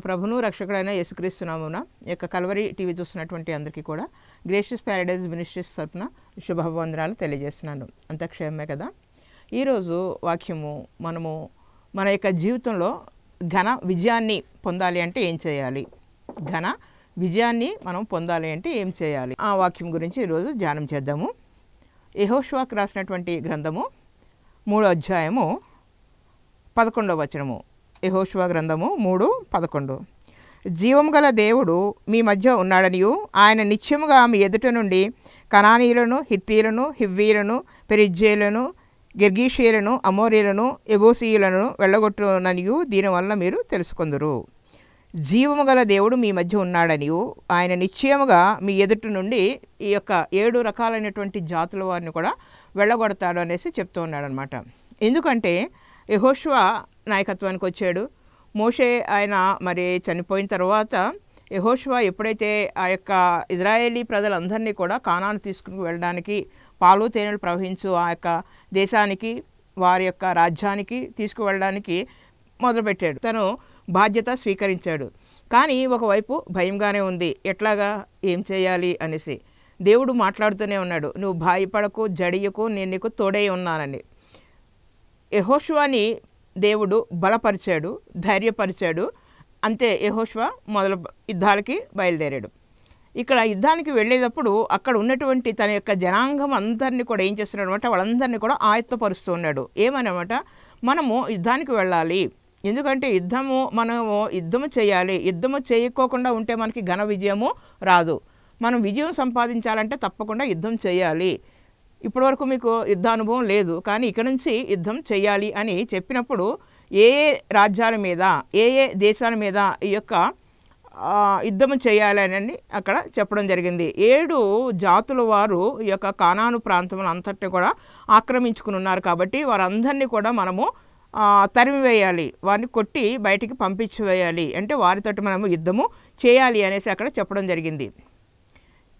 మన ప్రభును రక్షకుడైన యేసుక్రీస్తున్నామున యొక్క కలవరి టీవీ చూస్తున్నటువంటి అందరికీ కూడా గ్రేషియస్ ప్యారడైజ్ మినిస్ట్రీస్ తరఫున శుభవందనాలు తెలియజేస్తున్నాను అంత క్షేమమే కదా ఈరోజు వాక్యము మనము మన యొక్క జీవితంలో ఘన విజయాన్ని పొందాలి అంటే ఏం చేయాలి ఘన విజయాన్ని మనం పొందాలి అంటే ఏం చేయాలి ఆ వాక్యం గురించి ఈరోజు ధ్యానం చేద్దాము యహోష్వాక్ రాసినటువంటి గ్రంథము మూడో అధ్యాయము పదకొండవ వచనము యహోశివ గ్రంథము మూడు పదకొండు జీవము గల దేవుడు మీ మధ్య ఉన్నాడనియు ఆయన నిత్యముగా మీ ఎదుట నుండి కనానీయులను హిత్తీలను హివ్వీలను పెరిజ్జేలను గిర్గీషీలను అమోరీలను ఎబోసీయులను వెళ్ళగొట్టుననియు దీనివల్ల మీరు తెలుసుకుందరు జీవము గల దేవుడు మీ మధ్య ఉన్నాడనియు ఆయన నిశ్చయముగా మీ ఎదుటి నుండి ఈ యొక్క ఏడు రకాలైనటువంటి జాతుల వారిని కూడా వెళ్ళగొడతాడు అనేసి చెప్తూ ఉన్నాడనమాట ఎందుకంటే యహోష్వా నాయకత్వానికి వచ్చాడు మోషే ఆయన మరి చనిపోయిన తర్వాత యహోష్వా ఎప్పుడైతే ఆ యొక్క ఇజ్రాయేలీ ప్రజలందరినీ కూడా కానాను తీసుకుని వెళ్ళడానికి పాలు తేనెలు ప్రవహించు ఆ యొక్క దేశానికి వారి యొక్క రాజ్యానికి తీసుకువెళ్ళడానికి మొదలుపెట్టాడు తను బాధ్యత స్వీకరించాడు కానీ ఒకవైపు భయంగానే ఉంది ఎట్లాగా ఏం చేయాలి అనేసి దేవుడు మాట్లాడుతూనే ఉన్నాడు నువ్వు భాయపడకు జడియకు నేను నీకు తోడై ఉన్నానని యహోష్వాని దేవుడు బలపరిచాడు ధైర్యపరిచాడు అంతే యహోష్వ మొదల యుద్ధాలకి బయలుదేరాడు ఇక్కడ యుద్ధానికి వెళ్ళేటప్పుడు అక్కడ ఉన్నటువంటి తన యొక్క జనాంగం అందరినీ కూడా ఏం చేస్తున్నాడు అనమాట వాళ్ళందరినీ కూడా ఆయత్తపరుస్తూ ఉన్నాడు ఏమనమాట మనము యుద్ధానికి వెళ్ళాలి ఎందుకంటే యుద్ధము మనము యుద్ధము చేయాలి యుద్ధము చేయకోకుండా ఉంటే మనకి ఘన విజయము రాదు మనం విజయం సంపాదించాలంటే తప్పకుండా యుద్ధం చేయాలి ఇప్పటివరకు మీకు యుద్ధానుభవం లేదు కానీ ఇక్కడ నుంచి యుద్ధం చేయాలి అని చెప్పినప్పుడు ఏ ఏ రాజ్యాల మీద ఏ ఏ దేశాల మీద ఈ యొక్క యుద్ధం చేయాలని అక్కడ చెప్పడం జరిగింది ఏడు జాతుల వారు ఈ యొక్క కానాను ప్రాంతం అంతటిని కూడా ఆక్రమించుకుని ఉన్నారు కాబట్టి వారందరినీ కూడా మనము తరిమివేయాలి వారిని కొట్టి బయటికి పంపించి వేయాలి అంటే వారితోటి మనము యుద్ధము చేయాలి అనేసి అక్కడ చెప్పడం జరిగింది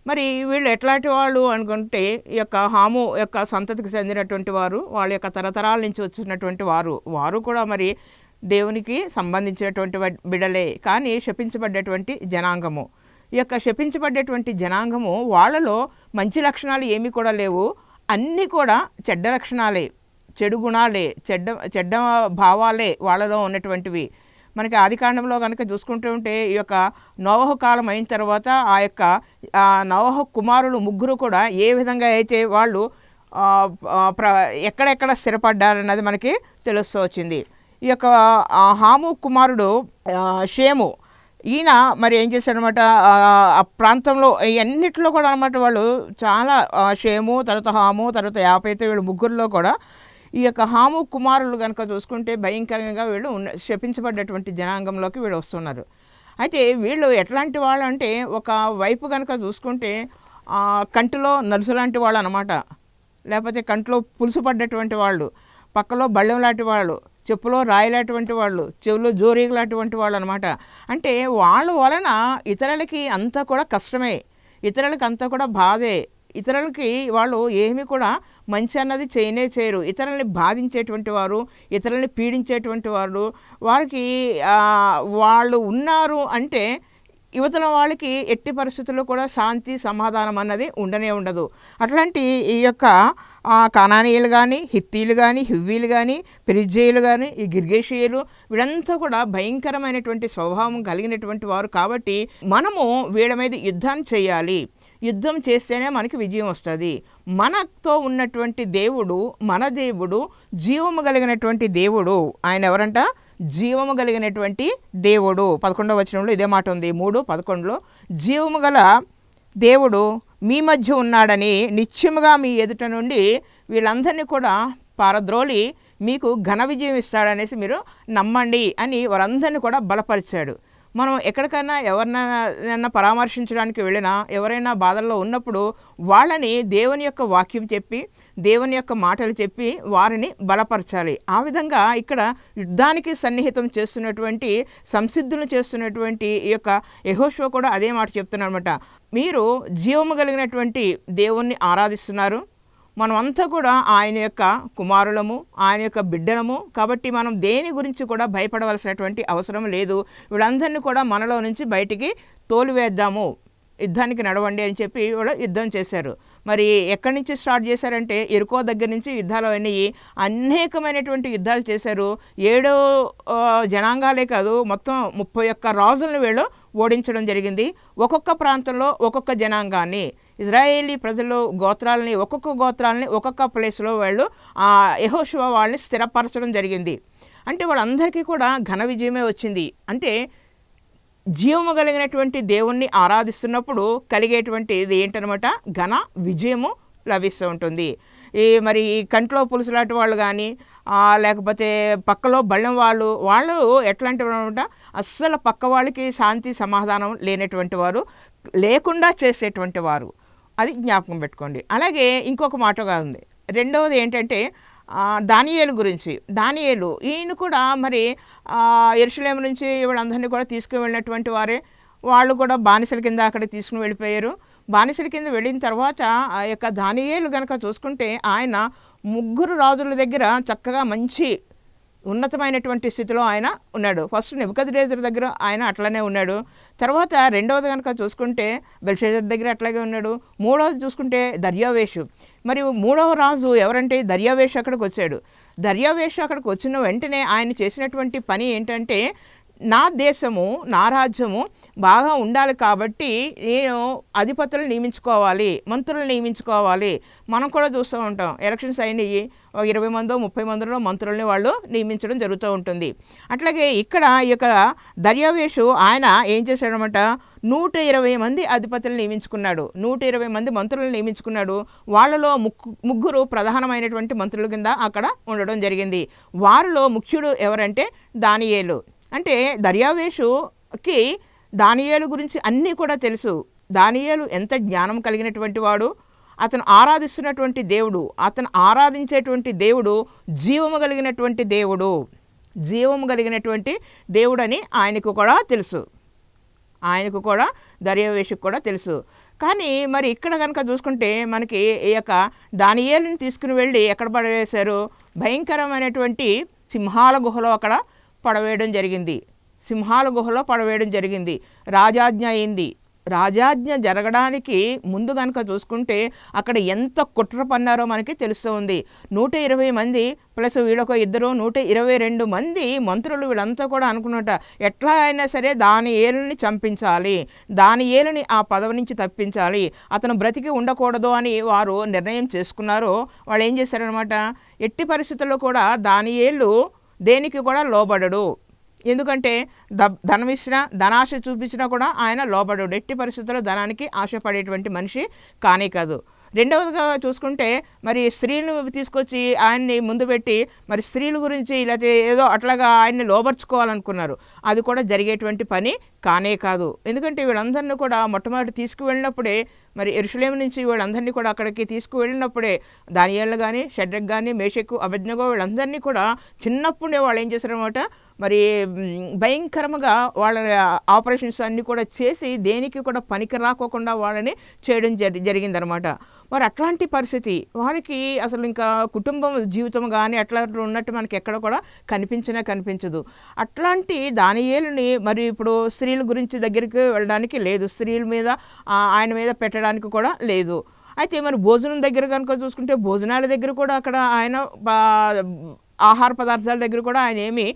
మరి వీళ్ళు ఎట్లాంటి వాళ్ళు అనుకుంటే ఈ యొక్క హాము యొక్క సంతతికి చెందినటువంటి వారు వాళ్ళ యొక్క తరతరాల నుంచి వచ్చినటువంటి వారు వారు కూడా మరి దేవునికి సంబంధించినటువంటి బిడలే కానీ శపించబడ్డటువంటి జనాంగము ఈ యొక్క శపించబడ్డటువంటి జనాంగము వాళ్ళలో మంచి లక్షణాలు ఏమీ కూడా లేవు అన్నీ కూడా చెడ్డ లక్షణాలే చెడు గుణాలే చెడ్డ చెడ్డ భావాలే వాళ్ళలో ఉన్నటువంటివి మనకి కాండంలో కనుక చూసుకుంటూ ఉంటే ఈ యొక్క నవహు కాలం అయిన తర్వాత ఆ యొక్క నవహు కుమారులు ముగ్గురు కూడా ఏ విధంగా అయితే వాళ్ళు ప్ర ఎక్కడెక్కడ స్థిరపడ్డారన్నది మనకి తెలుస్తూ వచ్చింది ఈ యొక్క హాము కుమారుడు షేము ఈయన మరి ఏం చేశాడనమాట ఆ ప్రాంతంలో అన్నిటిలో కూడా అనమాట వాళ్ళు చాలా షేము తర్వాత హాము తర్వాత యాపైతే వీళ్ళు ముగ్గురులో కూడా ఈ యొక్క హాము కుమారులు కనుక చూసుకుంటే భయంకరంగా వీళ్ళు ఉన్న శపించబడ్డటువంటి జనాంగంలోకి వీళ్ళు వస్తున్నారు అయితే వీళ్ళు ఎట్లాంటి వాళ్ళు అంటే ఒక వైపు కనుక చూసుకుంటే కంటిలో నలుసు లాంటి వాళ్ళు అనమాట లేకపోతే కంటిలో పులుసు పడ్డటువంటి వాళ్ళు పక్కలో బళ్ళెం లాంటి వాళ్ళు చెప్పులో రాయలాంటి వాళ్ళు చెవులో జోరీగలాంటి వాళ్ళు అనమాట అంటే వాళ్ళ వలన ఇతరులకి అంతా కూడా కష్టమే ఇతరులకి అంతా కూడా బాధే ఇతరులకి వాళ్ళు ఏమీ కూడా మంచి అన్నది చేయనే చేయరు ఇతరులని బాధించేటువంటి వారు ఇతరులని పీడించేటువంటి వారు వారికి వాళ్ళు ఉన్నారు అంటే యువతల వాళ్ళకి ఎట్టి పరిస్థితుల్లో కూడా శాంతి సమాధానం అన్నది ఉండనే ఉండదు అట్లాంటి ఈ యొక్క కానానీయులు కానీ హిత్తీలు కానీ హివ్వీలు కానీ పెరిజేయులు కానీ ఈ గిర్గేషియులు వీళ్ళంతా కూడా భయంకరమైనటువంటి స్వభావం కలిగినటువంటి వారు కాబట్టి మనము వీళ్ళ మీద యుద్ధాన్ని చేయాలి యుద్ధం చేస్తేనే మనకి విజయం వస్తుంది మనతో ఉన్నటువంటి దేవుడు మన దేవుడు జీవము కలిగినటువంటి దేవుడు ఆయన ఎవరంట జీవము కలిగినటువంటి దేవుడు పదకొండవ వచనంలో ఇదే మాట ఉంది మూడు పదకొండులో జీవము గల దేవుడు మీ మధ్య ఉన్నాడని నిత్యముగా మీ ఎదుట నుండి వీళ్ళందరినీ కూడా పారద్రోలి మీకు ఘన విజయం ఇస్తాడనేసి మీరు నమ్మండి అని వారందరినీ కూడా బలపరిచాడు మనం ఎక్కడికైనా ఎవరినైనా పరామర్శించడానికి వెళ్ళినా ఎవరైనా బాధల్లో ఉన్నప్పుడు వాళ్ళని దేవుని యొక్క వాక్యం చెప్పి దేవుని యొక్క మాటలు చెప్పి వారిని బలపరచాలి ఆ విధంగా ఇక్కడ యుద్ధానికి సన్నిహితం చేస్తున్నటువంటి సంసిద్ధులు చేస్తున్నటువంటి ఈ యొక్క యహోశివ కూడా అదే మాట చెప్తున్నారనమాట మీరు జీవము కలిగినటువంటి దేవుణ్ణి ఆరాధిస్తున్నారు మనమంతా కూడా ఆయన యొక్క కుమారులము ఆయన యొక్క బిడ్డలము కాబట్టి మనం దేని గురించి కూడా భయపడవలసినటువంటి అవసరం లేదు వీళ్ళందరినీ కూడా మనలో నుంచి బయటికి తోలివేద్దాము యుద్ధానికి నడవండి అని చెప్పి వాళ్ళు యుద్ధం చేశారు మరి ఎక్కడి నుంచి స్టార్ట్ చేశారంటే ఎరుకో దగ్గర నుంచి యుద్ధాలు అయినాయి అనేకమైనటువంటి యుద్ధాలు చేశారు ఏడో జనాంగాలే కాదు మొత్తం ముప్పై ఒక్క రాజులను వీళ్ళు ఓడించడం జరిగింది ఒక్కొక్క ప్రాంతంలో ఒక్కొక్క జనాంగాన్ని ఇజ్రాయేలీ ప్రజలు గోత్రాలని ఒక్కొక్క గోత్రాలని ఒక్కొక్క ప్లేస్లో వాళ్ళు యహోశివ వాళ్ళని స్థిరపరచడం జరిగింది అంటే వాళ్ళందరికీ కూడా ఘన విజయమే వచ్చింది అంటే జీవము కలిగినటువంటి దేవుణ్ణి ఆరాధిస్తున్నప్పుడు కలిగేటువంటి ఇది ఏంటనమాట ఘన విజయము లభిస్తూ ఉంటుంది ఈ మరి కంట్లో పులుసు లాంటి వాళ్ళు కానీ లేకపోతే పక్కలో బళ్ళం వాళ్ళు వాళ్ళు ఎట్లాంటి అనమాట అస్సలు పక్క వాళ్ళకి శాంతి సమాధానం లేనటువంటి వారు లేకుండా చేసేటువంటి వారు అది జ్ఞాపకం పెట్టుకోండి అలాగే ఇంకొక మాటగా ఉంది రెండవది ఏంటంటే దానియేలు గురించి దానియేలు ఈయన కూడా మరి ఎరుసలేం నుంచి వీళ్ళందరినీ కూడా తీసుకువెళ్ళినటువంటి వెళ్ళినటువంటి వారే వాళ్ళు కూడా బానిసల కింద అక్కడ తీసుకుని వెళ్ళిపోయారు బానిసల కింద వెళ్ళిన తర్వాత ఆ యొక్క దానియేలు కనుక చూసుకుంటే ఆయన ముగ్గురు రాజుల దగ్గర చక్కగా మంచి ఉన్నతమైనటువంటి స్థితిలో ఆయన ఉన్నాడు ఫస్ట్ నెబుకద్రేజర్ దగ్గర ఆయన అట్లనే ఉన్నాడు తర్వాత రెండవది కనుక చూసుకుంటే బెల్షేజర్ దగ్గర అట్లాగే ఉన్నాడు మూడవది చూసుకుంటే దర్యావేషు మరియు మూడవ రాజు ఎవరంటే దర్యావేషు అక్కడికి వచ్చాడు దర్యావేషు అక్కడికి వచ్చిన వెంటనే ఆయన చేసినటువంటి పని ఏంటంటే నా దేశము నా రాజ్యము బాగా ఉండాలి కాబట్టి నేను అధిపతులు నియమించుకోవాలి మంత్రులు నియమించుకోవాలి మనం కూడా చూస్తూ ఉంటాం ఎలక్షన్స్ ఒక ఇరవై మందో ముప్పై మందిలో మంత్రులని వాళ్ళు నియమించడం జరుగుతూ ఉంటుంది అట్లాగే ఇక్కడ ఈ యొక్క దర్యావేషు ఆయన ఏం చేశాడనమాట నూట ఇరవై మంది అధిపతులు నియమించుకున్నాడు నూట ఇరవై మంది మంత్రులను నియమించుకున్నాడు వాళ్ళలో ముగ్గురు ప్రధానమైనటువంటి మంత్రుల కింద అక్కడ ఉండడం జరిగింది వారిలో ముఖ్యుడు ఎవరంటే దానియేలు అంటే దర్యావేషుకి దానియేలు గురించి అన్నీ కూడా తెలుసు దానియేలు ఎంత జ్ఞానం కలిగినటువంటి వాడు అతను ఆరాధిస్తున్నటువంటి దేవుడు అతను ఆరాధించేటువంటి దేవుడు జీవము కలిగినటువంటి దేవుడు జీవము కలిగినటువంటి దేవుడని ఆయనకు కూడా తెలుసు ఆయనకు కూడా దర్యావేషకు కూడా తెలుసు కానీ మరి ఇక్కడ కనుక చూసుకుంటే మనకి ఈ యొక్క దానియేలుని తీసుకుని వెళ్ళి ఎక్కడ పడవేశారు భయంకరమైనటువంటి సింహాల గుహలో అక్కడ పడవేయడం జరిగింది సింహాల గుహలో పడవేయడం జరిగింది రాజాజ్ఞ అయింది రాజాజ్ఞ జరగడానికి ముందు కనుక చూసుకుంటే అక్కడ ఎంత కుట్ర పన్నారో మనకి తెలుస్తూ ఉంది నూట ఇరవై మంది ప్లస్ వీళ్ళొక ఇద్దరు నూట ఇరవై రెండు మంది మంత్రులు వీళ్ళంతా కూడా అనుకున్నట ఎట్లా అయినా సరే దాని ఏలుని చంపించాలి దాని ఏలుని ఆ పదవి నుంచి తప్పించాలి అతను బ్రతికి ఉండకూడదు అని వారు నిర్ణయం చేసుకున్నారు వాళ్ళు ఏం చేశారనమాట ఎట్టి పరిస్థితుల్లో కూడా దాని ఏళ్ళు దేనికి కూడా లోబడడు ఎందుకంటే ద ధనం ఇచ్చిన ధనాశ చూపించినా కూడా ఆయన లోబడు ఎట్టి పరిస్థితుల్లో ధనానికి ఆశపడేటువంటి మనిషి కానే కాదు రెండవదిగా చూసుకుంటే మరి స్త్రీలను తీసుకొచ్చి ఆయన్ని ముందు పెట్టి మరి స్త్రీల గురించి లేకపోతే ఏదో అట్లాగా ఆయన్ని లోపరుచుకోవాలనుకున్నారు అది కూడా జరిగేటువంటి పని కానే కాదు ఎందుకంటే వీళ్ళందరినీ కూడా మొట్టమొదటి తీసుకువెళ్ళినప్పుడే మరి ఎరుషులేం నుంచి వీళ్ళందరినీ కూడా అక్కడికి తీసుకువెళ్ళినప్పుడే ఏళ్ళు కానీ షడ్రక్ కానీ మేషెక్కు అభిజ్ఞగో వీళ్ళందరినీ కూడా చిన్నప్పుడే వాళ్ళు ఏం చేశారనమాట మరి భయంకరంగా వాళ్ళ ఆపరేషన్స్ అన్నీ కూడా చేసి దేనికి కూడా పనికి రాకోకుండా వాళ్ళని చేయడం జరి జరిగిందనమాట మరి అట్లాంటి పరిస్థితి వారికి అసలు ఇంకా కుటుంబం జీవితం కానీ అట్లా ఉన్నట్టు మనకి ఎక్కడ కూడా కనిపించినా కనిపించదు అట్లాంటి దానియేలుని మరి ఇప్పుడు స్త్రీల గురించి దగ్గరికి వెళ్ళడానికి లేదు స్త్రీల మీద ఆయన మీద పెట్టడానికి కూడా లేదు అయితే మరి భోజనం దగ్గర కనుక చూసుకుంటే భోజనాల దగ్గర కూడా అక్కడ ఆయన ఆహార పదార్థాల దగ్గర కూడా ఆయన ఏమి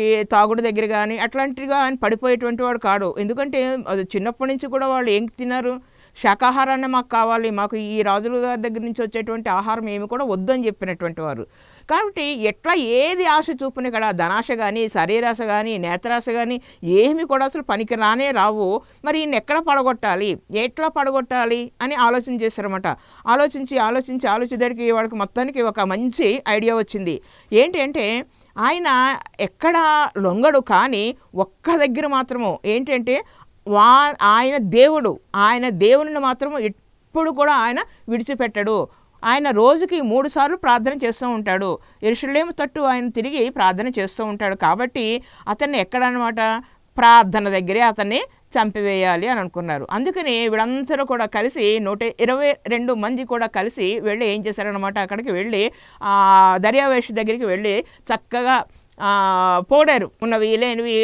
ఈ తాగుడు దగ్గర కానీ అట్లాంటిగా ఆయన పడిపోయేటువంటి వాడు కాడు ఎందుకంటే అది చిన్నప్పటి నుంచి కూడా వాళ్ళు ఏం తిన్నారు శాకాహారాన్ని మాకు కావాలి మాకు ఈ రాజుల గారి దగ్గర నుంచి వచ్చేటువంటి ఆహారం ఏమి కూడా వద్దని చెప్పినటువంటి వారు కాబట్టి ఎట్లా ఏది ఆశ చూపుని కూడా ధనాశ కానీ శరీరాశ కానీ నేత్రాశ కానీ ఏమి కూడా అసలు పనికి రానే రావు మరి ఈయన ఎక్కడ పడగొట్టాలి ఎట్లా పడగొట్టాలి అని ఆలోచన చేశారన్నమాట ఆలోచించి ఆలోచించి ఆలోచించడానికి వాడికి మొత్తానికి ఒక మంచి ఐడియా వచ్చింది ఏంటంటే ఆయన ఎక్కడా లొంగడు కానీ ఒక్క దగ్గర మాత్రము ఏంటంటే వా ఆయన దేవుడు ఆయన దేవుని మాత్రం ఎప్పుడు కూడా ఆయన విడిచిపెట్టడు ఆయన రోజుకి మూడు సార్లు ప్రార్థన చేస్తూ ఉంటాడు ఇరుషులేము తట్టు ఆయన తిరిగి ప్రార్థన చేస్తూ ఉంటాడు కాబట్టి అతన్ని ఎక్కడనమాట ప్రార్థన దగ్గరే అతన్ని చంపివేయాలి అని అనుకున్నారు అందుకని వీళ్ళందరూ కూడా కలిసి నూట ఇరవై రెండు మంది కూడా కలిసి వెళ్ళి ఏం చేశారనమాట అక్కడికి వెళ్ళి దర్యావేషి దగ్గరికి వెళ్ళి చక్కగా పొగడారు ఉన్నవి లేనివి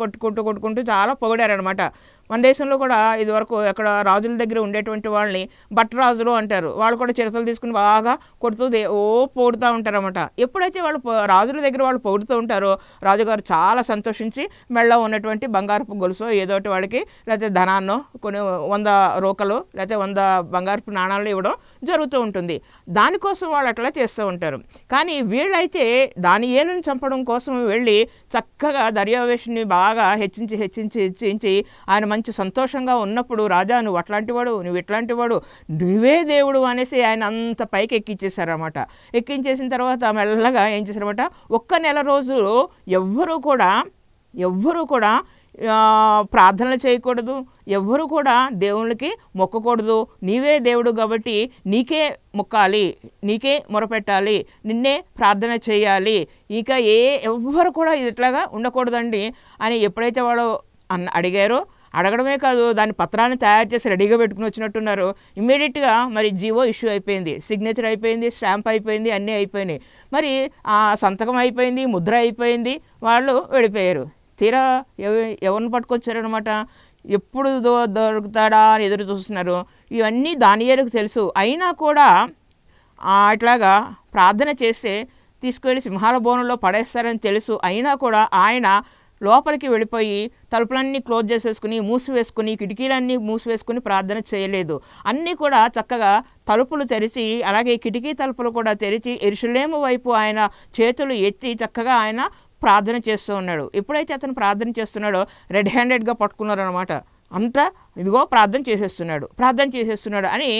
కొట్టుకుంటూ కొట్టుకుంటూ చాలా పొగడారు అనమాట మన దేశంలో కూడా ఇదివరకు ఎక్కడ రాజుల దగ్గర ఉండేటువంటి వాళ్ళని రాజులు అంటారు వాళ్ళు కూడా చిరతలు తీసుకుని బాగా కొడుతూ ఓ పొగుడుతూ ఉంటారన్నమాట ఎప్పుడైతే వాళ్ళు రాజుల దగ్గర వాళ్ళు పొగుడుతూ ఉంటారో రాజుగారు చాలా సంతోషించి మెళ్ళ ఉన్నటువంటి బంగారపు గొలుసు ఏదోటి వాళ్ళకి లేకపోతే ధనాన్నో కొన్ని వంద రోకలు లేకపోతే వంద బంగారపు నాణాలు ఇవ్వడం జరుగుతూ ఉంటుంది దానికోసం వాళ్ళు అట్లా చేస్తూ ఉంటారు కానీ వీళ్ళైతే దాని ఏలుని చంపడం కోసం వెళ్ళి చక్కగా దర్యావేషిని బాగా హెచ్చించి హెచ్చించి హెచ్చించి ఆయన మంచి సంతోషంగా ఉన్నప్పుడు రాజా నువ్వు అట్లాంటివాడు నువ్వు ఇట్లాంటివాడు నువ్వే దేవుడు అనేసి ఆయన అంత పైకి ఎక్కించేశారనమాట ఎక్కించేసిన తర్వాత మెల్లగా ఏం చేశారనమాట ఒక్క నెల రోజులు ఎవ్వరూ కూడా ఎవ్వరూ కూడా ప్రార్థనలు చేయకూడదు ఎవ్వరు కూడా దేవునికి మొక్కకూడదు నీవే దేవుడు కాబట్టి నీకే మొక్కాలి నీకే మొరపెట్టాలి నిన్నే ప్రార్థన చేయాలి ఇక ఏ ఎవ్వరు కూడా ఇట్లాగా ఉండకూడదండి అని ఎప్పుడైతే వాళ్ళు అన్న అడిగారో అడగడమే కాదు దాని పత్రాన్ని తయారు చేసి రెడీగా పెట్టుకుని వచ్చినట్టున్నారు ఇమ్మీడియట్గా మరి జివో ఇష్యూ అయిపోయింది సిగ్నేచర్ అయిపోయింది స్టాంప్ అయిపోయింది అన్నీ అయిపోయినాయి మరి ఆ సంతకం అయిపోయింది ముద్ర అయిపోయింది వాళ్ళు వెళ్ళిపోయారు తీరా ఎవ ఎవరిని పట్టుకొచ్చారనమాట ఎప్పుడు దొరుకుతాడా అని ఎదురు చూస్తున్నారు ఇవన్నీ దానియేలకు తెలుసు అయినా కూడా అట్లాగా ప్రార్థన చేస్తే తీసుకువెళ్ళి సింహాల బోనంలో పడేస్తారని తెలుసు అయినా కూడా ఆయన లోపలికి వెళ్ళిపోయి తలుపులన్నీ క్లోజ్ చేసేసుకుని మూసివేసుకుని కిటికీలన్నీ మూసివేసుకుని ప్రార్థన చేయలేదు అన్నీ కూడా చక్కగా తలుపులు తెరిచి అలాగే కిటికీ తలుపులు కూడా తెరిచి ఎరుషులేము వైపు ఆయన చేతులు ఎత్తి చక్కగా ఆయన ప్రార్థన చేస్తూ ఉన్నాడు ఎప్పుడైతే అతను ప్రార్థన చేస్తున్నాడో రెడ్ హ్యాండెడ్గా పట్టుకున్నారనమాట అంతా ఇదిగో ప్రార్థన చేసేస్తున్నాడు ప్రార్థన చేసేస్తున్నాడు అని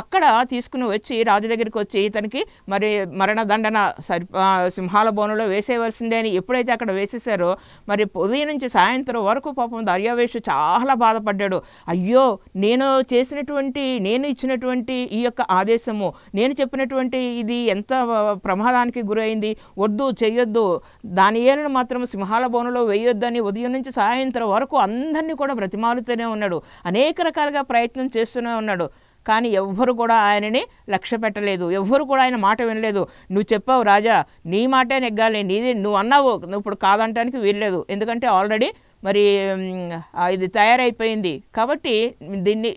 అక్కడ తీసుకుని వచ్చి రాజు దగ్గరికి వచ్చి ఇతనికి మరి మరణ దండన సరి సింహాల బోనంలో వేసేవలసిందే అని ఎప్పుడైతే అక్కడ వేసేసారో మరి ఉదయం నుంచి సాయంత్రం వరకు పాపం దర్యావేషు చాలా బాధపడ్డాడు అయ్యో నేను చేసినటువంటి నేను ఇచ్చినటువంటి ఈ యొక్క ఆదేశము నేను చెప్పినటువంటి ఇది ఎంత ప్రమాదానికి గురైంది వద్దు చేయొద్దు దాని ఏలను మాత్రం సింహాల బోనులో వేయొద్దని ఉదయం నుంచి సాయంత్రం వరకు అందరినీ కూడా బ్రతిమాలుతూనే ఉన్నాడు అనేక రకాలుగా ప్రయత్నం చేస్తూనే ఉన్నాడు కానీ ఎవ్వరు కూడా ఆయనని లక్ష్య పెట్టలేదు ఎవ్వరు కూడా ఆయన మాట వినలేదు నువ్వు చెప్పావు రాజా నీ మాటే నెగ్గాలి నీది నువ్వు అన్నావు నువ్వు ఇప్పుడు కాదంటానికి వీల్లేదు ఎందుకంటే ఆల్రెడీ మరి ఇది తయారైపోయింది కాబట్టి దీన్ని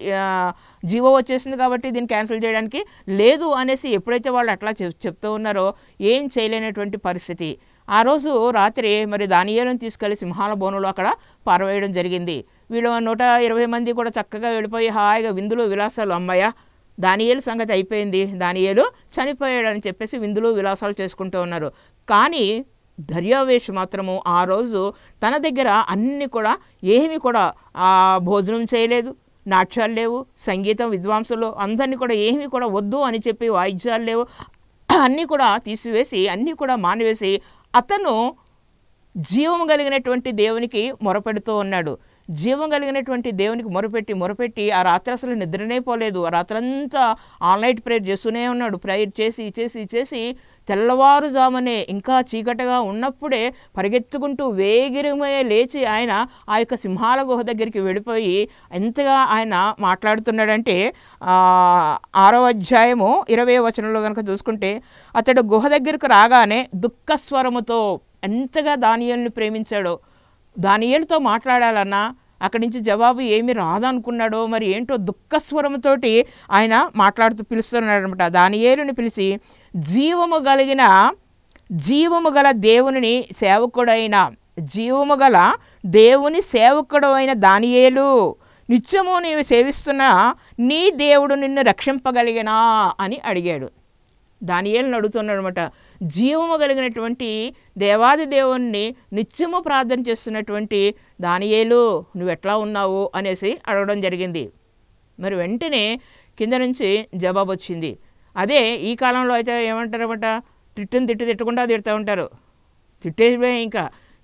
జీవో వచ్చేసింది కాబట్టి దీన్ని క్యాన్సిల్ చేయడానికి లేదు అనేసి ఎప్పుడైతే వాళ్ళు అట్లా చెప్తూ ఉన్నారో ఏం చేయలేనటువంటి పరిస్థితి ఆ రోజు రాత్రి మరి దానియాలను తీసుకెళ్లి సింహాల బోనులో అక్కడ పారవేయడం జరిగింది వీళ్ళు నూట ఇరవై మంది కూడా చక్కగా వెళ్ళిపోయి హాయిగా విందులు విలాసాలు అమ్మాయ దానియేలు సంగతి అయిపోయింది దానియేలు చనిపోయాడని చెప్పేసి విందులు విలాసాలు చేసుకుంటూ ఉన్నారు కానీ దర్యావేష్ మాత్రము ఆ రోజు తన దగ్గర అన్నీ కూడా ఏమి కూడా భోజనం చేయలేదు నాట్యాలు లేవు సంగీతం విద్వాంసులు అందరినీ కూడా ఏమీ కూడా వద్దు అని చెప్పి వాయిద్యాలు లేవు అన్నీ కూడా తీసివేసి అన్నీ కూడా మానివేసి అతను జీవం కలిగినటువంటి దేవునికి మొరపెడుతూ ఉన్నాడు జీవం కలిగినటువంటి దేవునికి మొరపెట్టి మొరపెట్టి ఆ రాత్రి అసలు నిద్రనే పోలేదు ఆ రాత్రంతా ఆల్ నైట్ ప్రేయర్ చేస్తూనే ఉన్నాడు ప్రేయర్ చేసి చేసి చేసి తెల్లవారుజామునే ఇంకా చీకటగా ఉన్నప్పుడే పరిగెత్తుకుంటూ వేగిరమయ్యే లేచి ఆయన ఆ యొక్క సింహాల గుహ దగ్గరికి వెళ్ళిపోయి ఎంతగా ఆయన మాట్లాడుతున్నాడంటే ఆరో అధ్యాయము ఇరవై వచనంలో కనుక చూసుకుంటే అతడు గుహ దగ్గరకు రాగానే దుఃఖస్వరముతో ఎంతగా దానియల్ని ప్రేమించాడో దానియలతో మాట్లాడాలన్నా అక్కడి నుంచి జవాబు ఏమి రాదనుకున్నాడో మరి ఏంటో దుఃఖస్వరంతోటి ఆయన మాట్లాడుతూ పిలుస్తున్నాడనమాట దాని ఏలుని పిలిచి జీవము కలిగిన జీవము గల దేవుని సేవకుడైన జీవము గల దేవుని సేవకుడు అయిన దానియేలు నిత్యము నీవు సేవిస్తున్న నీ దేవుడు నిన్ను రక్షింపగలిగినా అని అడిగాడు దానియేలను అడుగుతున్నాడు అనమాట జీవము కలిగినటువంటి దేవాది దేవుణ్ణి నిత్యము ప్రార్థన చేస్తున్నటువంటి దానియేలు నువ్వు ఎట్లా ఉన్నావు అనేసి అడగడం జరిగింది మరి వెంటనే కింద నుంచి జవాబు వచ్చింది అదే ఈ కాలంలో అయితే ఏమంటారన్నమాట తిట్టుని తిట్టు తిట్టకుండా తిడుతూ ఉంటారు తిట్టేసిపోయి ఇంకా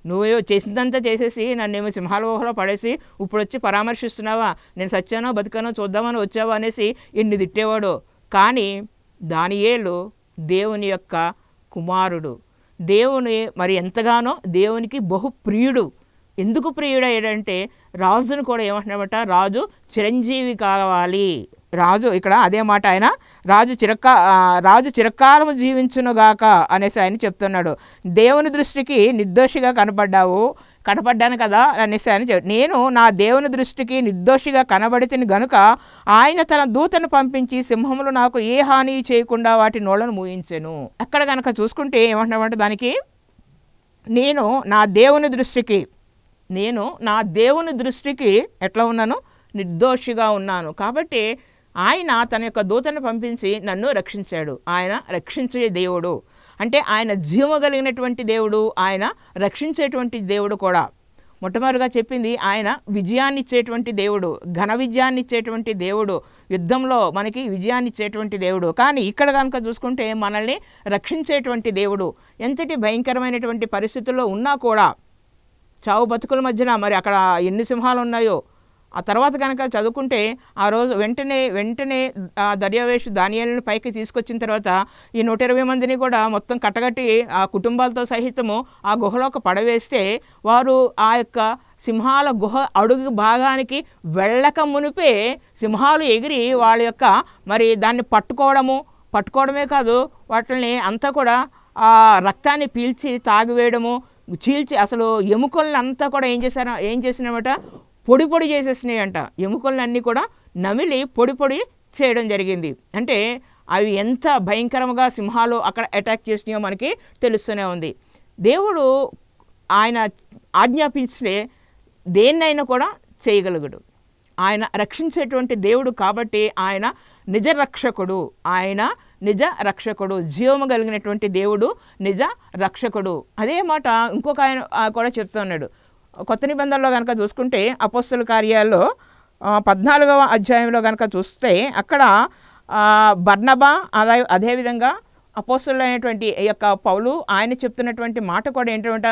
నువ్వు చేసిందంతా చేసేసి నన్ను సింహాల ఊహలో పడేసి ఇప్పుడు వచ్చి పరామర్శిస్తున్నావా నేను సత్యానో బతికానో చూద్దామని వచ్చావా అనేసి ఎన్ని తిట్టేవాడు కానీ ఏళ్ళు దేవుని యొక్క కుమారుడు దేవుని మరి ఎంతగానో దేవునికి బహు ప్రియుడు ఎందుకు ప్రియుడయ్యాడంటే రాజును కూడా ఏమంటున్నామట రాజు చిరంజీవి కావాలి రాజు ఇక్కడ అదే మాట ఆయన రాజు చిరకా రాజు చిరకాలము జీవించునుగాక అనేసి ఆయన చెప్తున్నాడు దేవుని దృష్టికి నిర్దోషిగా కనపడ్డావు కనపడ్డాను కదా అనేసి ఆయన నేను నా దేవుని దృష్టికి నిర్దోషిగా కనబడితిని గనుక ఆయన తన దూతను పంపించి సింహములు నాకు ఏ హాని చేయకుండా వాటి నోళ్లను మూయించెను అక్కడ కనుక చూసుకుంటే ఏమంటామంటే దానికి నేను నా దేవుని దృష్టికి నేను నా దేవుని దృష్టికి ఎట్లా ఉన్నాను నిర్దోషిగా ఉన్నాను కాబట్టి ఆయన తన యొక్క దూతను పంపించి నన్ను రక్షించాడు ఆయన రక్షించే దేవుడు అంటే ఆయన జీవగలిగినటువంటి కలిగినటువంటి దేవుడు ఆయన రక్షించేటువంటి దేవుడు కూడా మొట్టమొదటిగా చెప్పింది ఆయన విజయాన్ని ఇచ్చేటువంటి దేవుడు ఘన విజయాన్ని ఇచ్చేటువంటి దేవుడు యుద్ధంలో మనకి విజయాన్ని ఇచ్చేటువంటి దేవుడు కానీ ఇక్కడ కనుక చూసుకుంటే మనల్ని రక్షించేటువంటి దేవుడు ఎంతటి భయంకరమైనటువంటి పరిస్థితుల్లో ఉన్నా కూడా చావు బతుకుల మధ్యన మరి అక్కడ ఎన్ని సింహాలు ఉన్నాయో ఆ తర్వాత కనుక చదువుకుంటే ఆ రోజు వెంటనే వెంటనే ఆ దర్యావేషు ధాన్యాలను పైకి తీసుకొచ్చిన తర్వాత ఈ నూట ఇరవై మందిని కూడా మొత్తం కట్టగట్టి ఆ కుటుంబాలతో సహితము ఆ గుహలోకి పడవేస్తే వారు ఆ యొక్క సింహాల గుహ అడుగు భాగానికి వెళ్ళక మునిపే సింహాలు ఎగిరి వాళ్ళ యొక్క మరి దాన్ని పట్టుకోవడము పట్టుకోవడమే కాదు వాటిని అంతా కూడా ఆ రక్తాన్ని పీల్చి తాగివేయడము చీల్చి అసలు ఎముకలను అంతా కూడా ఏం చేశారు ఏం చేసినమాట పొడి పొడి చేసేసినాయి అంట ఎముకలన్నీ కూడా నమిలి పొడి పొడి చేయడం జరిగింది అంటే అవి ఎంత భయంకరంగా సింహాలు అక్కడ అటాక్ చేసినాయో మనకి తెలుస్తూనే ఉంది దేవుడు ఆయన ఆజ్ఞాపించే దేన్నైనా కూడా చేయగలుగుడు ఆయన రక్షించేటువంటి దేవుడు కాబట్టి ఆయన నిజ రక్షకుడు ఆయన నిజ రక్షకుడు జీవము కలిగినటువంటి దేవుడు నిజ రక్షకుడు అదే మాట ఇంకొక ఆయన కూడా చెప్తున్నాడు కొత్త నిబంధనలో కనుక చూసుకుంటే అపోస్తుల కార్యాల్లో పద్నాలుగవ అధ్యాయంలో కనుక చూస్తే అక్కడ బర్ణబా అదే అదేవిధంగా అపోస్తులైనటువంటి యొక్క పౌలు ఆయన చెప్తున్నటువంటి మాట కూడా ఏంటంటే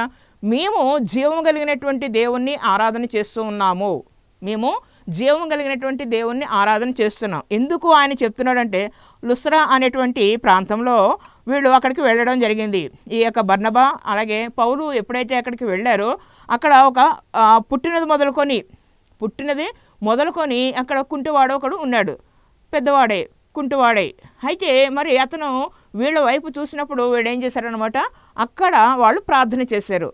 మేము జీవం కలిగినటువంటి దేవుణ్ణి ఆరాధన చేస్తూ ఉన్నాము మేము జీవం కలిగినటువంటి దేవుణ్ణి ఆరాధన చేస్తున్నాం ఎందుకు ఆయన చెప్తున్నాడంటే లుస్రా అనేటువంటి ప్రాంతంలో వీళ్ళు అక్కడికి వెళ్ళడం జరిగింది ఈ యొక్క బర్ణబా అలాగే పౌరు ఎప్పుడైతే అక్కడికి వెళ్ళారో అక్కడ ఒక పుట్టినది మొదలుకొని పుట్టినది మొదలుకొని అక్కడ కుంటివాడు ఒకడు ఉన్నాడు పెద్దవాడే కుంటివాడే అయితే మరి అతను వీళ్ళ వైపు చూసినప్పుడు వీళ్ళు ఏం చేశారనమాట అక్కడ వాళ్ళు ప్రార్థన చేశారు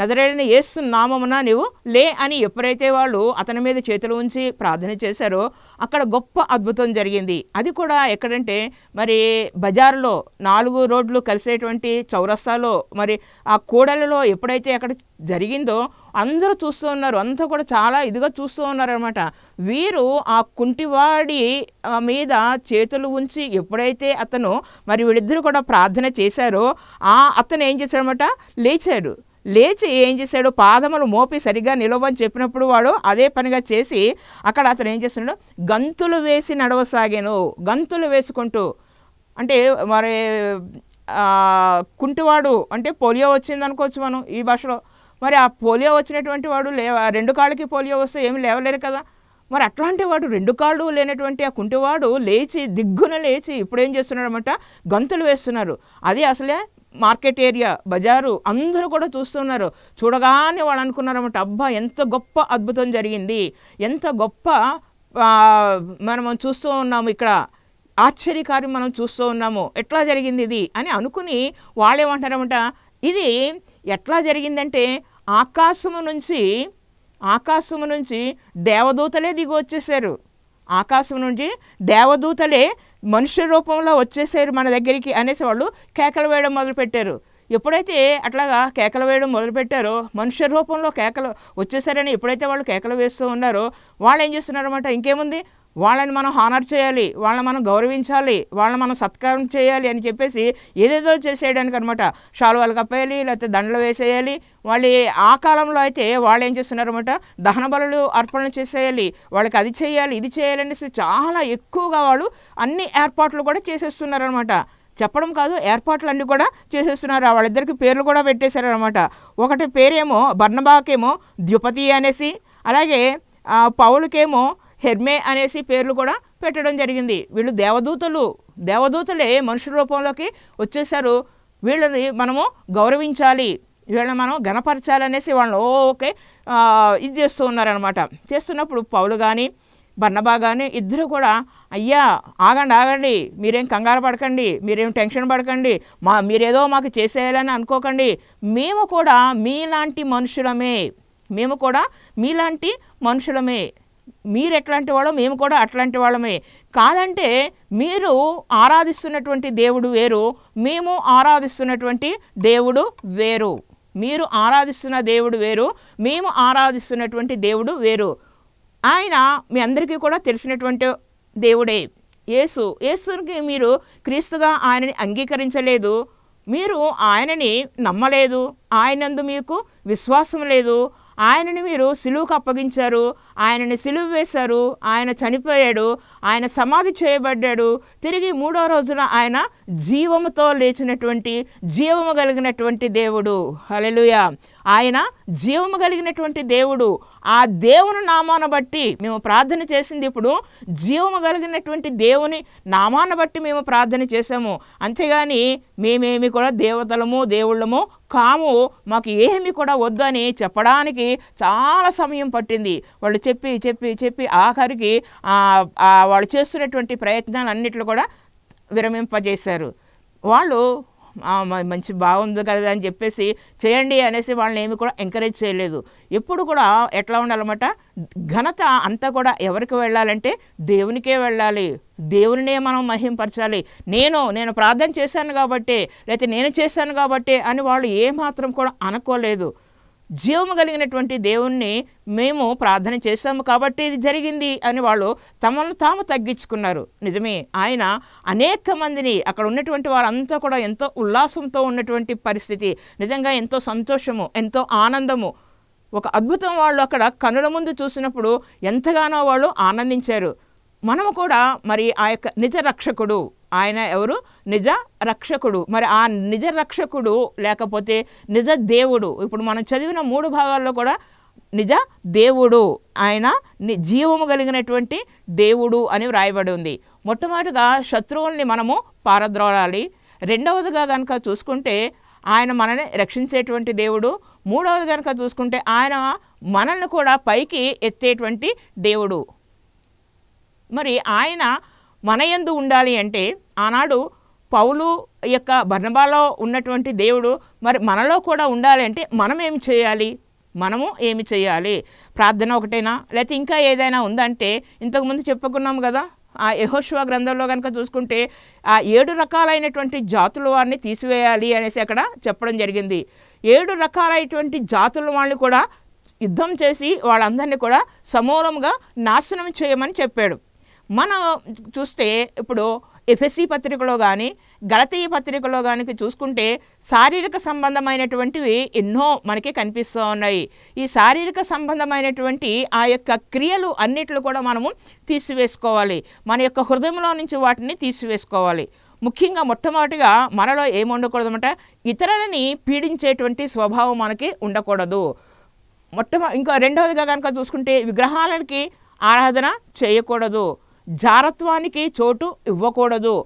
నజరేడైన ఏసు నామమున నీవు లే అని ఎప్పుడైతే వాళ్ళు అతని మీద చేతులు ఉంచి ప్రార్థన చేశారో అక్కడ గొప్ప అద్భుతం జరిగింది అది కూడా ఎక్కడంటే మరి బజార్లో నాలుగు రోడ్లు కలిసేటువంటి చౌరస్తాలో మరి ఆ కూడలలో ఎప్పుడైతే అక్కడ జరిగిందో అందరూ చూస్తూ ఉన్నారు అంతా కూడా చాలా ఇదిగా చూస్తూ ఉన్నారనమాట వీరు ఆ కుంటివాడి మీద చేతులు ఉంచి ఎప్పుడైతే అతను మరి వీడిద్దరు కూడా ప్రార్థన చేశారో ఆ అతను ఏం చేశాడనమాట లేచాడు లేచి ఏం చేశాడు పాదములు మోపి సరిగ్గా నిలవని చెప్పినప్పుడు వాడు అదే పనిగా చేసి అక్కడ అతను ఏం చేస్తున్నాడు గంతులు వేసి నడవసాగాను గంతులు వేసుకుంటూ అంటే మరి కుంటివాడు అంటే పోలియో వచ్చింది అనుకోవచ్చు మనం ఈ భాషలో మరి ఆ పోలియో వచ్చినటువంటి వాడు లే రెండు కాళ్ళకి పోలియో వస్తే ఏమి లేవలేరు కదా మరి అట్లాంటి వాడు రెండు కాళ్ళు లేనటువంటి ఆ కుంటివాడు లేచి దిగ్గున లేచి ఇప్పుడేం అనమాట గంతులు వేస్తున్నారు అది అసలే మార్కెట్ ఏరియా బజారు అందరూ కూడా చూస్తున్నారు చూడగానే వాళ్ళు అనుకున్నారన్నమాట అబ్బా ఎంత గొప్ప అద్భుతం జరిగింది ఎంత గొప్ప మనం చూస్తూ ఉన్నాము ఇక్కడ ఆశ్చర్యకార్యం మనం చూస్తూ ఉన్నాము ఎట్లా జరిగింది ఇది అని అనుకుని వాళ్ళేమంటారన్నమాట ఇది ఎట్లా జరిగిందంటే ఆకాశము నుంచి ఆకాశము నుంచి దేవదూతలే దిగి వచ్చేసారు ఆకాశం నుంచి దేవదూతలే మనుష్య రూపంలో వచ్చేసారు మన దగ్గరికి అనేసి వాళ్ళు కేకలు వేయడం మొదలుపెట్టారు ఎప్పుడైతే అట్లాగా కేకలు వేయడం మొదలుపెట్టారో మనుష్య రూపంలో కేకలు వచ్చేసారని ఎప్పుడైతే వాళ్ళు కేకలు వేస్తూ ఉన్నారో వాళ్ళు ఏం చేస్తున్నారన్నమాట ఇంకేముంది వాళ్ళని మనం హానర్ చేయాలి వాళ్ళని మనం గౌరవించాలి వాళ్ళని మనం సత్కారం చేయాలి అని చెప్పేసి ఏదేదో చేసేయడానికి అనమాట షాల్వాలు కప్పేయాలి లేకపోతే దండలు వేసేయాలి వాళ్ళు ఆ కాలంలో అయితే వాళ్ళు ఏం చేస్తున్నారనమాట దహన బలు అర్పణలు చేసేయాలి వాళ్ళకి అది చేయాలి ఇది చేయాలనేసి చాలా ఎక్కువగా వాళ్ళు అన్ని ఏర్పాట్లు కూడా చేసేస్తున్నారనమాట చెప్పడం కాదు ఏర్పాట్లు అన్నీ కూడా చేసేస్తున్నారు వాళ్ళిద్దరికి పేర్లు కూడా పెట్టేశారనమాట ఒకటి పేరేమో బర్ణబాకేమో ద్యుపతి అనేసి అలాగే పౌలకేమో హెర్మే అనేసి పేర్లు కూడా పెట్టడం జరిగింది వీళ్ళు దేవదూతలు దేవదూతలే మనుషుల రూపంలోకి వచ్చేసారు వీళ్ళని మనము గౌరవించాలి వీళ్ళని మనం గణపరచాలనేసి వాళ్ళు ఓకే ఇది చేస్తూ ఉన్నారనమాట చేస్తున్నప్పుడు పౌలు కానీ బన్నబా కానీ ఇద్దరు కూడా అయ్యా ఆగండి ఆగండి మీరేం కంగారు పడకండి మీరేం టెన్షన్ పడకండి మా మీరేదో మాకు చేసేయాలని అనుకోకండి మేము కూడా మీలాంటి మనుషులమే మేము కూడా మీలాంటి మనుషులమే మీరు ఎట్లాంటి వాళ్ళం మేము కూడా అట్లాంటి వాళ్ళమే కాదంటే మీరు ఆరాధిస్తున్నటువంటి దేవుడు వేరు మేము ఆరాధిస్తున్నటువంటి దేవుడు వేరు మీరు ఆరాధిస్తున్న దేవుడు వేరు మేము ఆరాధిస్తున్నటువంటి దేవుడు వేరు ఆయన మీ అందరికీ కూడా తెలిసినటువంటి దేవుడే యేసు యేసుకి మీరు క్రీస్తుగా ఆయనని అంగీకరించలేదు మీరు ఆయనని నమ్మలేదు ఆయనందు మీకు విశ్వాసం లేదు ఆయనని మీరు సిలువుకు అప్పగించారు ఆయనని సిలువు వేశారు ఆయన చనిపోయాడు ఆయన సమాధి చేయబడ్డాడు తిరిగి మూడో రోజున ఆయన జీవముతో లేచినటువంటి జీవము కలిగినటువంటి దేవుడు హలెలుయ ఆయన జీవము కలిగినటువంటి దేవుడు ఆ దేవుని నామాన బట్టి మేము ప్రార్థన చేసింది ఇప్పుడు జీవము కలిగినటువంటి దేవుని నామాన బట్టి మేము ప్రార్థన చేసాము అంతేగాని మేమేమి కూడా దేవతలము దేవుళ్ళము కాము మాకు ఏమి కూడా వద్దని చెప్పడానికి చాలా సమయం పట్టింది వాళ్ళు చెప్పి చెప్పి చెప్పి ఆఖరికి వాళ్ళు చేస్తున్నటువంటి ప్రయత్నాలు అన్నిట్లు కూడా విరమింపజేశారు వాళ్ళు మంచి బాగుంది కదా అని చెప్పేసి చేయండి అనేసి వాళ్ళని ఏమి కూడా ఎంకరేజ్ చేయలేదు ఎప్పుడు కూడా ఎట్లా ఉండాలన్నమాట ఘనత అంతా కూడా ఎవరికి వెళ్ళాలంటే దేవునికే వెళ్ళాలి దేవునినే మనం మహింపరచాలి నేను నేను ప్రార్థన చేశాను కాబట్టి లేకపోతే నేను చేశాను కాబట్టి అని వాళ్ళు ఏమాత్రం కూడా అనుకోలేదు జీవము కలిగినటువంటి దేవుణ్ణి మేము ప్రార్థన చేశాము కాబట్టి ఇది జరిగింది అని వాళ్ళు తమను తాము తగ్గించుకున్నారు నిజమే ఆయన అనేక మందిని అక్కడ ఉన్నటువంటి వారంతా కూడా ఎంతో ఉల్లాసంతో ఉన్నటువంటి పరిస్థితి నిజంగా ఎంతో సంతోషము ఎంతో ఆనందము ఒక అద్భుతం వాళ్ళు అక్కడ కనుల ముందు చూసినప్పుడు ఎంతగానో వాళ్ళు ఆనందించారు మనము కూడా మరి ఆ యొక్క నిజ రక్షకుడు ఆయన ఎవరు నిజ రక్షకుడు మరి ఆ నిజ రక్షకుడు లేకపోతే నిజ దేవుడు ఇప్పుడు మనం చదివిన మూడు భాగాల్లో కూడా నిజ దేవుడు ఆయన జీవము కలిగినటువంటి దేవుడు అని వ్రాయబడి ఉంది మొట్టమొదటిగా శత్రువుల్ని మనము పారద్రోడాలి రెండవదిగా కనుక చూసుకుంటే ఆయన మనని రక్షించేటువంటి దేవుడు మూడవది కనుక చూసుకుంటే ఆయన మనల్ని కూడా పైకి ఎత్తేటువంటి దేవుడు మరి ఆయన మనయందు ఉండాలి అంటే ఆనాడు పౌలు యొక్క బర్ణబాలో ఉన్నటువంటి దేవుడు మరి మనలో కూడా ఉండాలి అంటే మనం ఏమి చేయాలి మనము ఏమి చేయాలి ప్రార్థన ఒకటేనా లేకపోతే ఇంకా ఏదైనా ఉందంటే ఇంతకుముందు చెప్పుకున్నాం కదా ఆ యహోశివ గ్రంథంలో కనుక చూసుకుంటే ఆ ఏడు రకాలైనటువంటి జాతుల వారిని తీసివేయాలి అనేసి అక్కడ చెప్పడం జరిగింది ఏడు రకాలైనటువంటి జాతుల వాళ్ళని కూడా యుద్ధం చేసి వాళ్ళందరినీ కూడా సమూలంగా నాశనం చేయమని చెప్పాడు మనం చూస్తే ఇప్పుడు ఎఫ్ఎస్సి పత్రికలో కానీ గలతీయ పత్రికలో కానీ చూసుకుంటే శారీరక సంబంధమైనటువంటివి ఎన్నో మనకి కనిపిస్తూ ఉన్నాయి ఈ శారీరక సంబంధమైనటువంటి ఆ యొక్క క్రియలు అన్నిట్లు కూడా మనము తీసివేసుకోవాలి మన యొక్క హృదయంలో నుంచి వాటిని తీసివేసుకోవాలి ముఖ్యంగా మొట్టమొదటిగా మనలో ఏమి ఉండకూడదు అనమాట ఇతరులని పీడించేటువంటి స్వభావం మనకి ఉండకూడదు మొట్టమొ ఇంకా రెండవదిగా కనుక చూసుకుంటే విగ్రహాలకి ఆరాధన చేయకూడదు జారత్వానికి చోటు ఇవ్వకూడదు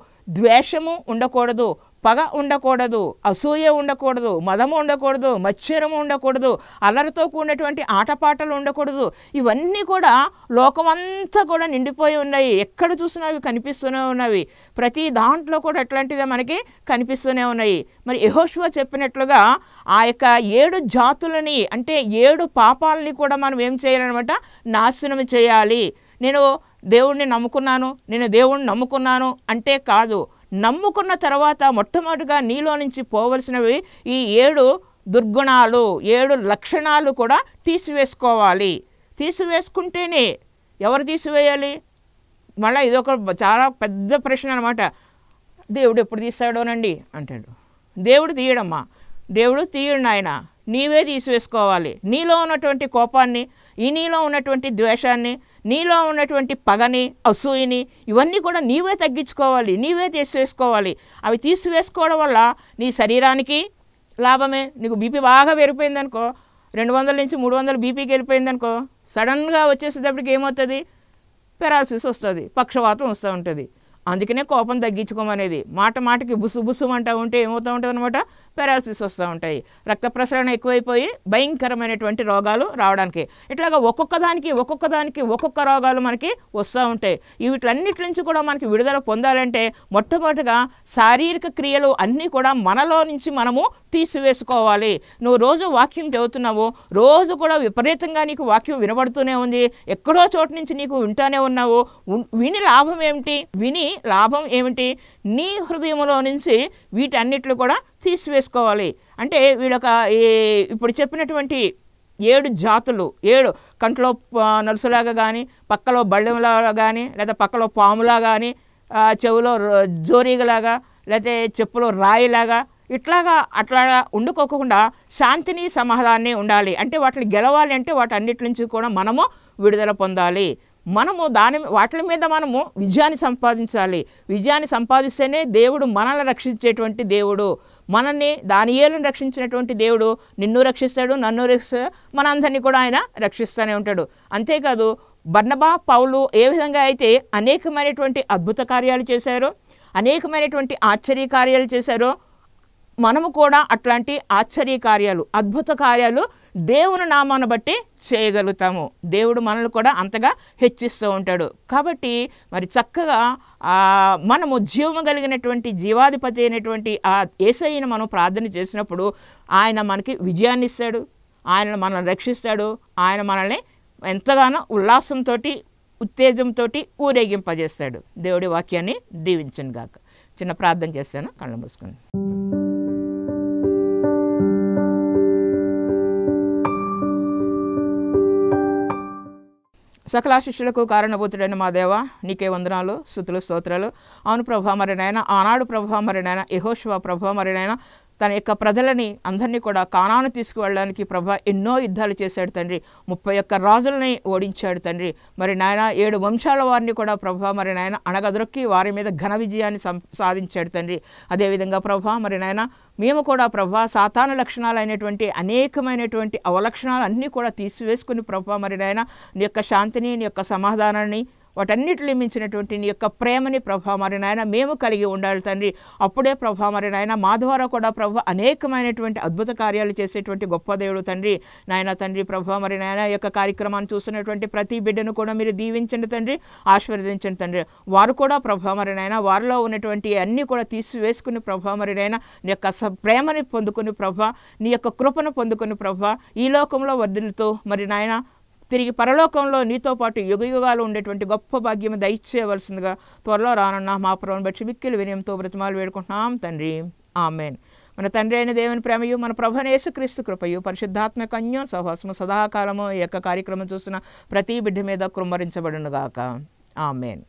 ద్వేషము ఉండకూడదు పగ ఉండకూడదు అసూయ ఉండకూడదు మదము ఉండకూడదు మత్స్యరము ఉండకూడదు అల్లరితో కూడినటువంటి ఆటపాటలు ఉండకూడదు ఇవన్నీ కూడా లోకమంతా కూడా నిండిపోయి ఉన్నాయి ఎక్కడ చూసినా అవి కనిపిస్తూనే ఉన్నవి ప్రతి దాంట్లో కూడా అట్లాంటిదే మనకి కనిపిస్తూనే ఉన్నాయి మరి యహోష్వ చెప్పినట్లుగా ఆ యొక్క ఏడు జాతులని అంటే ఏడు పాపాలని కూడా మనం ఏం చేయాలన్నమాట నాశనం చేయాలి నేను దేవుణ్ణి నమ్ముకున్నాను నేను దేవుణ్ణి నమ్ముకున్నాను అంటే కాదు నమ్ముకున్న తర్వాత మొట్టమొదటిగా నీలో నుంచి పోవలసినవి ఈ ఏడు దుర్గుణాలు ఏడు లక్షణాలు కూడా తీసివేసుకోవాలి తీసివేసుకుంటేనే ఎవరు తీసివేయాలి మళ్ళీ ఇదొక చాలా పెద్ద ప్రశ్న అనమాట దేవుడు ఎప్పుడు తీస్తాడోనండి అంటాడు దేవుడు తీయడమ్మా దేవుడు తీయడు నాయన నీవే తీసివేసుకోవాలి నీలో ఉన్నటువంటి కోపాన్ని ఈ నీలో ఉన్నటువంటి ద్వేషాన్ని నీలో ఉన్నటువంటి పగని అసూయని ఇవన్నీ కూడా నీవే తగ్గించుకోవాలి నీవే తీసివేసుకోవాలి అవి తీసివేసుకోవడం వల్ల నీ శరీరానికి లాభమే నీకు బీపీ బాగా పెరిగిపోయిందనుకో రెండు వందల నుంచి మూడు వందల బీపీకి వెళ్ళిపోయిందనుకో సడన్గా వచ్చేసేటప్పటికి ఏమవుతుంది పెరాలసిస్ వస్తుంది పక్షవాతం వస్తూ ఉంటుంది అందుకనే కోపం తగ్గించుకోమనేది మాట మాటకి బుసు బుసు అంటూ ఉంటే ఏమవుతూ ఉంటుంది అనమాట పారాలసిస్ వస్తూ ఉంటాయి రక్త ప్రసరణ ఎక్కువైపోయి భయంకరమైనటువంటి రోగాలు రావడానికి ఇట్లాగా ఒక్కొక్క దానికి ఒక్కొక్క దానికి ఒక్కొక్క రోగాలు మనకి వస్తూ ఉంటాయి వీటన్నిటి నుంచి కూడా మనకి విడుదల పొందాలంటే మొట్టమొదటిగా శారీరక క్రియలు అన్నీ కూడా మనలో నుంచి మనము తీసివేసుకోవాలి నువ్వు రోజు వాక్యం చదువుతున్నావు రోజు కూడా విపరీతంగా నీకు వాక్యం వినబడుతూనే ఉంది ఎక్కడో చోటు నుంచి నీకు వింటూనే ఉన్నావు విని లాభం ఏమిటి విని లాభం ఏమిటి నీ హృదయంలో నుంచి వీటన్నిటిని కూడా తీసివేసుకోవాలి అంటే వీళ్ళొక ఇప్పుడు చెప్పినటువంటి ఏడు జాతులు ఏడు కంట్లో నలుసులాగా కానీ పక్కలో బళ్ళెంలాగా కానీ లేదా పక్కలో పాములా కానీ చెవిలో జోరీగలాగా లేకపోతే చెప్పులో రాయిలాగా ఇట్లాగా అట్లాగా ఉండుకోకుండా శాంతిని సమాధాన్ని ఉండాలి అంటే వాటిని గెలవాలి అంటే వాటన్నిటి నుంచి కూడా మనము విడుదల పొందాలి మనము దాని వాటి మీద మనము విజయాన్ని సంపాదించాలి విజయాన్ని సంపాదిస్తేనే దేవుడు మనల్ని రక్షించేటువంటి దేవుడు మనల్ని దాని ఏలను రక్షించినటువంటి దేవుడు నిన్ను రక్షిస్తాడు నన్ను రక్షిస్తాడు మనందరినీ కూడా ఆయన రక్షిస్తూనే ఉంటాడు అంతేకాదు బర్ణబా పౌలు ఏ విధంగా అయితే అనేకమైనటువంటి అద్భుత కార్యాలు చేశారు అనేకమైనటువంటి ఆశ్చర్య కార్యాలు చేశారో మనము కూడా అట్లాంటి ఆశ్చర్య కార్యాలు అద్భుత కార్యాలు దేవుని నామాన్ని బట్టి చేయగలుగుతాము దేవుడు మనల్ని కూడా అంతగా హెచ్చిస్తూ ఉంటాడు కాబట్టి మరి చక్కగా మనము జీవం కలిగినటువంటి జీవాధిపతి అయినటువంటి ఆ ఏసైని మనం ప్రార్థన చేసినప్పుడు ఆయన మనకి విజయాన్ని ఇస్తాడు ఆయన మనల్ని రక్షిస్తాడు ఆయన మనల్ని ఎంతగానో ఉల్లాసంతో ఉత్తేజంతో ఊరేగింపజేస్తాడు దేవుడి వాక్యాన్ని దీవించను గాక చిన్న ప్రార్థన చేస్తాను కళ్ళు మూసుకుని సకల శిష్యులకు కారణభూతుడైన మా దేవ నీకే వందనాలు శుతులు స్తోత్రాలు అవును ప్రభా మరినైనా ఆనాడు ప్రభా మరినైనా యహోశివ ప్రభా మరినైనా తన యొక్క ప్రజలని అందరినీ కూడా కానాను తీసుకువెళ్ళడానికి ప్రభా ఎన్నో యుద్ధాలు చేశాడు తండ్రి ముప్పై ఒక్క రాజులని ఓడించాడు తండ్రి మరి నాయన ఏడు వంశాల వారిని కూడా ప్రభా మరి నాయన అణగదొక్కి వారి మీద ఘన విజయాన్ని సాధించాడు తండ్రి అదేవిధంగా ప్రభా మరి నాయన మేము కూడా ప్రభా సాతాను లక్షణాలైనటువంటి అనేకమైనటువంటి అవలక్షణాలు అన్నీ కూడా తీసివేసుకుని ప్రభా మరి నాయన నీ యొక్క శాంతిని నీ యొక్క సమాధానాన్ని వాటన్నిటిని మించినటువంటి నీ యొక్క ప్రేమని ప్రభా మరి నాయన మేము కలిగి ఉండాలి తండ్రి అప్పుడే ప్రభా మరి నాయన మా ద్వారా కూడా ప్రభు అనేకమైనటువంటి అద్భుత కార్యాలు చేసేటువంటి గొప్ప దేవుడు తండ్రి నాయన తండ్రి ప్రభా మరి నాయన యొక్క కార్యక్రమాన్ని చూస్తున్నటువంటి ప్రతి బిడ్డను కూడా మీరు దీవించండి తండ్రి ఆశీర్వదించండి తండ్రి వారు కూడా ప్రభా మరి నాయన వారిలో ఉన్నటువంటి అన్నీ కూడా తీసివేసుకుని ప్రభా మరి నాయన నీ యొక్క ప్రేమని పొందుకుని ప్రభా నీ యొక్క కృపను పొందుకుని ప్రభా ఈ లోకంలో వర్ధిల్తో మరి నాయన తిరిగి పరలోకంలో నీతో పాటు యుగయుగాలు ఉండేటువంటి గొప్ప భాగ్యం దయచేయవలసిందిగా త్వరలో రానున్న మా ప్రభుని బట్టి మిక్కిలు వినయంతో బ్రతిమాలు వేడుకుంటున్నాం తండ్రి ఆమెన్ మన తండ్రి అయిన దేవుని ప్రేమయు మన ప్రభనేసు క్రీస్తు కృపయు పరిశుద్ధాత్మక అన్యం సహవాసము సదాకాలము ఈ యొక్క కార్యక్రమం చూసిన ప్రతి బిడ్డ మీద కృమ్మరించబడునుగాక ఆమెన్